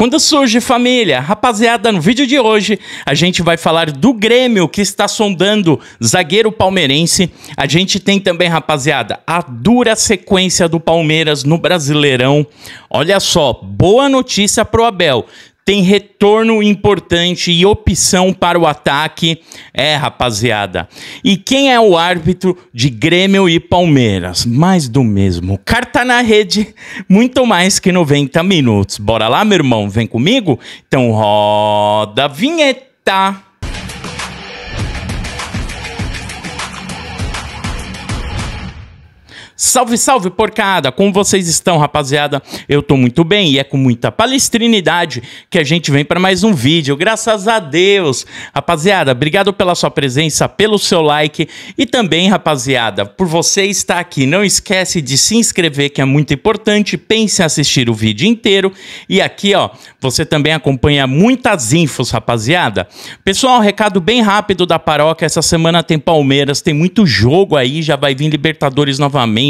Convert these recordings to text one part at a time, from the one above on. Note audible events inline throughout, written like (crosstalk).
Quando surge família? Rapaziada, no vídeo de hoje a gente vai falar do Grêmio que está sondando zagueiro palmeirense. A gente tem também, rapaziada, a dura sequência do Palmeiras no Brasileirão. Olha só, boa notícia pro Abel tem retorno importante e opção para o ataque. É, rapaziada. E quem é o árbitro de Grêmio e Palmeiras? Mais do mesmo. Carta na rede, muito mais que 90 minutos. Bora lá, meu irmão? Vem comigo? Então roda a vinheta. Salve, salve, porcada! Como vocês estão, rapaziada? Eu tô muito bem e é com muita palestrinidade que a gente vem para mais um vídeo. Graças a Deus! Rapaziada, obrigado pela sua presença, pelo seu like e também, rapaziada, por você estar aqui. Não esquece de se inscrever, que é muito importante. Pense em assistir o vídeo inteiro. E aqui, ó, você também acompanha muitas infos, rapaziada. Pessoal, um recado bem rápido da paróquia. Essa semana tem Palmeiras, tem muito jogo aí, já vai vir Libertadores novamente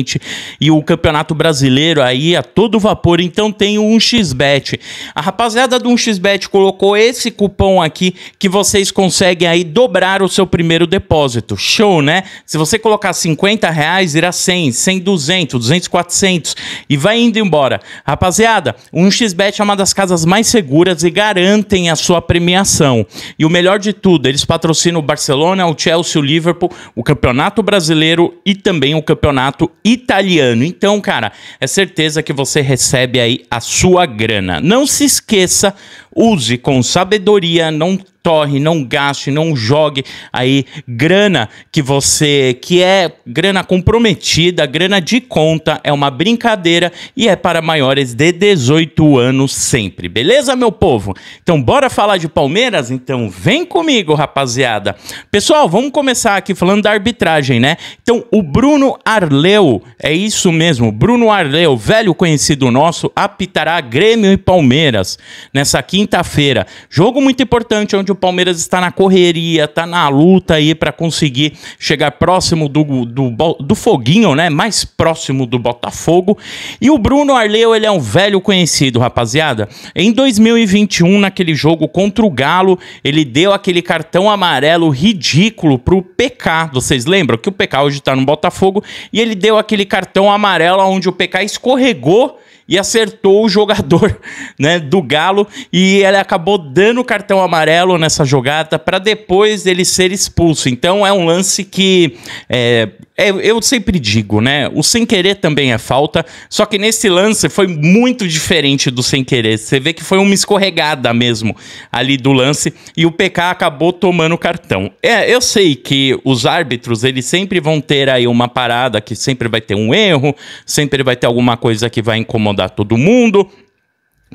e o Campeonato Brasileiro aí a todo vapor. Então tem o 1xBet. A rapaziada do 1xBet colocou esse cupom aqui que vocês conseguem aí dobrar o seu primeiro depósito. Show, né? Se você colocar 50 reais, irá 100, 100, 200, 200, 400 e vai indo embora. Rapaziada, o 1xBet é uma das casas mais seguras e garantem a sua premiação. E o melhor de tudo, eles patrocinam o Barcelona, o Chelsea, o Liverpool, o Campeonato Brasileiro e também o Campeonato italiano. Então, cara, é certeza que você recebe aí a sua grana. Não se esqueça, Use com sabedoria, não torre, não gaste, não jogue aí grana que você que é grana comprometida, grana de conta, é uma brincadeira e é para maiores de 18 anos sempre. Beleza, meu povo? Então bora falar de Palmeiras, então vem comigo, rapaziada. Pessoal, vamos começar aqui falando da arbitragem, né? Então o Bruno Arleu, é isso mesmo, Bruno Arleu, velho conhecido nosso, apitará Grêmio e Palmeiras nessa quinta quinta-feira. Jogo muito importante, onde o Palmeiras está na correria, está na luta aí para conseguir chegar próximo do, do, do foguinho, né? Mais próximo do Botafogo. E o Bruno Arleu, ele é um velho conhecido, rapaziada. Em 2021, naquele jogo contra o Galo, ele deu aquele cartão amarelo ridículo pro PK. Vocês lembram que o PK hoje está no Botafogo e ele deu aquele cartão amarelo onde o PK escorregou e acertou o jogador (laughs) né, do Galo e ele acabou dando o cartão amarelo nessa jogada para depois ele ser expulso. Então é um lance que é, é, eu sempre digo, né? O sem querer também é falta, só que nesse lance foi muito diferente do sem querer. Você vê que foi uma escorregada mesmo ali do lance e o PK acabou tomando o cartão. É, eu sei que os árbitros, eles sempre vão ter aí uma parada que sempre vai ter um erro, sempre vai ter alguma coisa que vai incomodar todo mundo.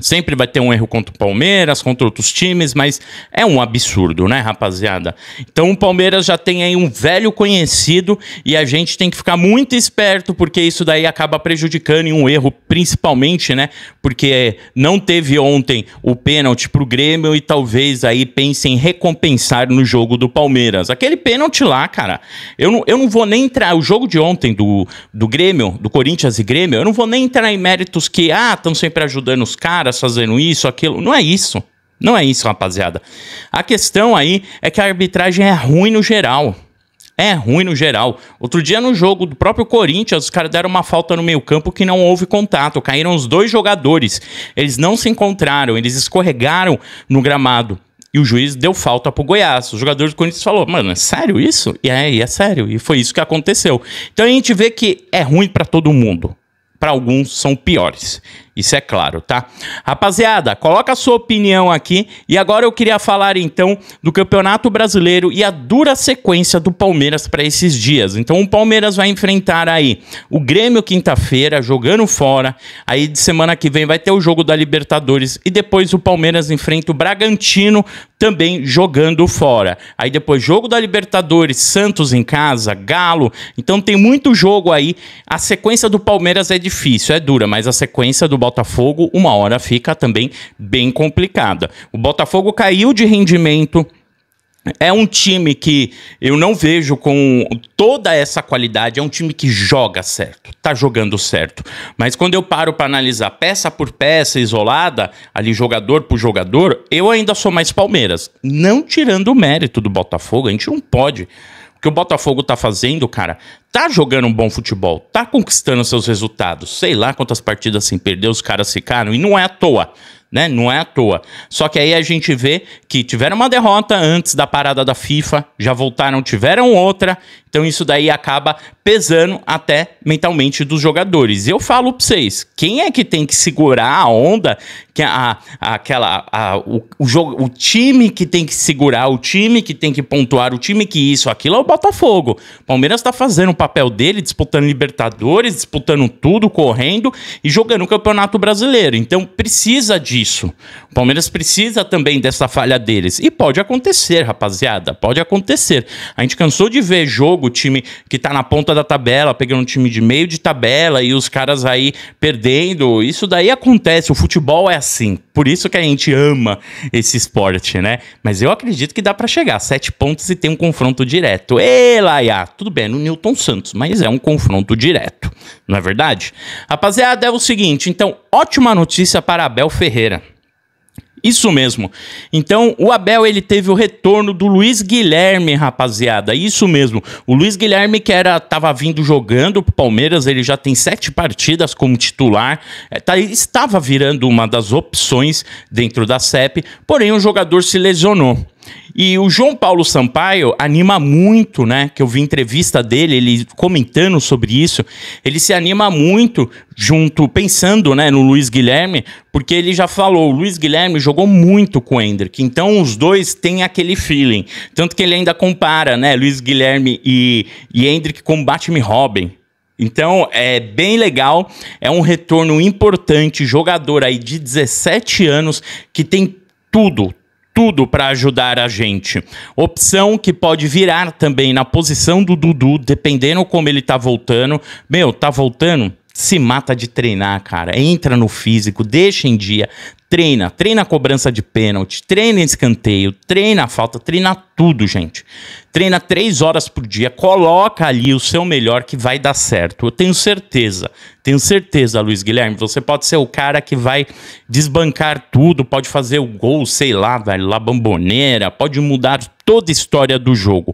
Sempre vai ter um erro contra o Palmeiras, contra outros times, mas é um absurdo, né, rapaziada? Então o Palmeiras já tem aí um velho conhecido e a gente tem que ficar muito esperto porque isso daí acaba prejudicando em um erro, principalmente, né? Porque não teve ontem o pênalti pro Grêmio e talvez aí pensem em recompensar no jogo do Palmeiras. Aquele pênalti lá, cara, eu não, eu não vou nem entrar. O jogo de ontem do, do Grêmio, do Corinthians e Grêmio, eu não vou nem entrar em méritos que, ah, estão sempre ajudando os caras caras fazendo isso, aquilo. Não é isso. Não é isso, rapaziada. A questão aí é que a arbitragem é ruim no geral. É ruim no geral. Outro dia no jogo do próprio Corinthians, os caras deram uma falta no meio-campo que não houve contato. Caíram os dois jogadores. Eles não se encontraram, eles escorregaram no gramado. E o juiz deu falta pro Goiás. O jogador do Corinthians falou: "Mano, é sério isso?" E é, é sério. E foi isso que aconteceu. Então a gente vê que é ruim para todo mundo. Para alguns são piores. Isso é claro, tá? Rapaziada, coloca a sua opinião aqui. E agora eu queria falar então do Campeonato Brasileiro e a dura sequência do Palmeiras para esses dias. Então o Palmeiras vai enfrentar aí o Grêmio quinta-feira, jogando fora. Aí de semana que vem vai ter o jogo da Libertadores e depois o Palmeiras enfrenta o Bragantino também jogando fora. Aí depois jogo da Libertadores, Santos em casa, Galo. Então tem muito jogo aí. A sequência do Palmeiras é difícil, é dura, mas a sequência do Botafogo, uma hora fica também bem complicada. O Botafogo caiu de rendimento. É um time que eu não vejo com toda essa qualidade. É um time que joga certo, tá jogando certo. Mas quando eu paro para analisar peça por peça, isolada, ali jogador por jogador, eu ainda sou mais Palmeiras. Não tirando o mérito do Botafogo, a gente não pode que o Botafogo tá fazendo, cara, tá jogando um bom futebol, tá conquistando seus resultados. Sei lá quantas partidas sem perder os caras ficaram e não é à toa né? Não é à toa. Só que aí a gente vê que tiveram uma derrota antes da parada da FIFA, já voltaram, tiveram outra. Então isso daí acaba pesando até mentalmente dos jogadores. Eu falo para vocês, quem é que tem que segurar a onda, que a, a aquela a, o, o jogo, o time que tem que segurar, o time que tem que pontuar, o time que isso, aquilo é o Botafogo. Palmeiras tá fazendo o papel dele, disputando Libertadores, disputando tudo, correndo e jogando o Campeonato Brasileiro. Então precisa disso disso. O Palmeiras precisa também dessa falha deles. E pode acontecer, rapaziada. Pode acontecer. A gente cansou de ver jogo, time que tá na ponta da tabela, pegando um time de meio de tabela e os caras aí perdendo. Isso daí acontece. O futebol é assim. Por isso que a gente ama esse esporte, né? Mas eu acredito que dá para chegar. Sete pontos e tem um confronto direto. Ê, Laia! Tudo bem, é no Newton Santos, mas é um confronto direto. Não é verdade? Rapaziada, é o seguinte. Então, ótima notícia para Abel Ferreira. Isso mesmo. Então, o Abel ele teve o retorno do Luiz Guilherme, rapaziada. Isso mesmo. O Luiz Guilherme que era tava vindo jogando pro Palmeiras, ele já tem sete partidas como titular. É, tá, estava virando uma das opções dentro da CEP, porém o jogador se lesionou. E o João Paulo Sampaio anima muito, né? Que eu vi entrevista dele, ele comentando sobre isso. Ele se anima muito junto, pensando, né, no Luiz Guilherme, porque ele já falou, o Luiz Guilherme jogou muito com o Hendrick. Então os dois têm aquele feeling. Tanto que ele ainda compara, né, Luiz Guilherme e, e Hendrick com Batman Robin. Então é bem legal, é um retorno importante, jogador aí de 17 anos que tem tudo, tudo para ajudar a gente. Opção que pode virar também na posição do Dudu, dependendo como ele tá voltando. Meu, tá voltando? se mata de treinar, cara. Entra no físico, deixa em dia, treina, treina a cobrança de pênalti, treina escanteio, treina a falta, treina tudo, gente. Treina três horas por dia, coloca ali o seu melhor que vai dar certo. Eu tenho certeza, tenho certeza, Luiz Guilherme. Você pode ser o cara que vai desbancar tudo, pode fazer o gol, sei lá, velho, lá bamboneira, pode mudar toda a história do jogo.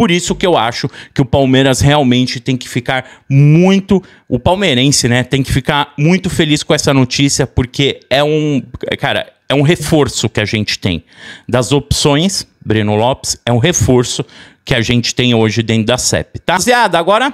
Por isso que eu acho que o Palmeiras realmente tem que ficar muito. O palmeirense, né? Tem que ficar muito feliz com essa notícia, porque é um. Cara, é um reforço que a gente tem. Das opções, Breno Lopes, é um reforço que a gente tem hoje dentro da CEP, tá? Rapaziada, agora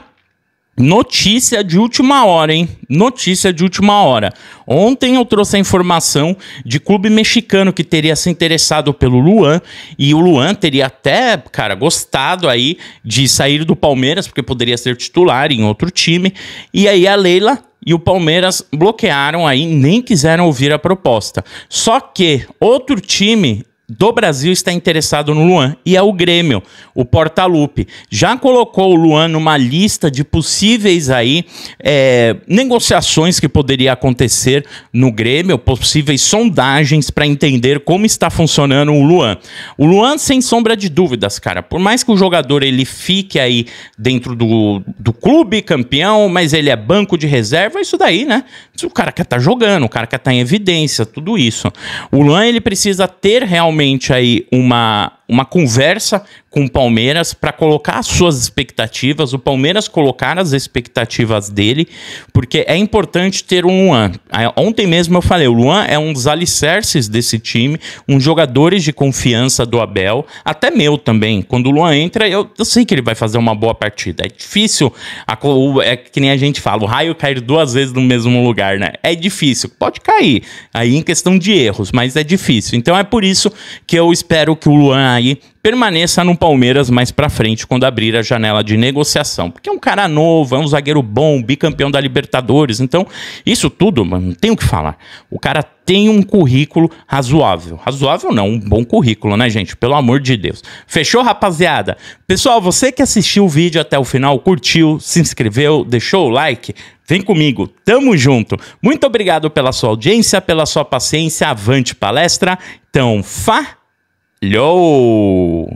Notícia de última hora, hein? Notícia de última hora. Ontem eu trouxe a informação de clube mexicano que teria se interessado pelo Luan e o Luan teria até, cara, gostado aí de sair do Palmeiras, porque poderia ser titular em outro time. E aí a Leila e o Palmeiras bloquearam aí, nem quiseram ouvir a proposta. Só que outro time do Brasil está interessado no Luan e é o Grêmio, o Portalupe. Já colocou o Luan numa lista de possíveis aí é, negociações que poderia acontecer no Grêmio, possíveis sondagens para entender como está funcionando o Luan. O Luan, sem sombra de dúvidas, cara, por mais que o jogador ele fique aí dentro do, do clube campeão, mas ele é banco de reserva, isso daí, né? O cara quer estar tá jogando, o cara quer estar tá em evidência, tudo isso. O Luan ele precisa ter realmente realmente aí uma uma conversa com o Palmeiras para colocar as suas expectativas, o Palmeiras colocar as expectativas dele, porque é importante ter um Luan. Ontem mesmo eu falei, o Luan é um dos alicerces desse time, um jogadores de confiança do Abel, até meu também. Quando o Luan entra, eu, eu sei que ele vai fazer uma boa partida. É difícil, a, é que nem a gente fala, o raio cair duas vezes no mesmo lugar, né? É difícil, pode cair, aí em questão de erros, mas é difícil. Então é por isso que eu espero que o Luan Aí permaneça no Palmeiras mais para frente quando abrir a janela de negociação. Porque é um cara novo, é um zagueiro bom, bicampeão da Libertadores. Então, isso tudo, mano, não tem o que falar. O cara tem um currículo razoável. Razoável não, um bom currículo, né, gente? Pelo amor de Deus. Fechou, rapaziada? Pessoal, você que assistiu o vídeo até o final, curtiu, se inscreveu, deixou o like, vem comigo, tamo junto. Muito obrigado pela sua audiência, pela sua paciência. Avante palestra. Então, fa Yo!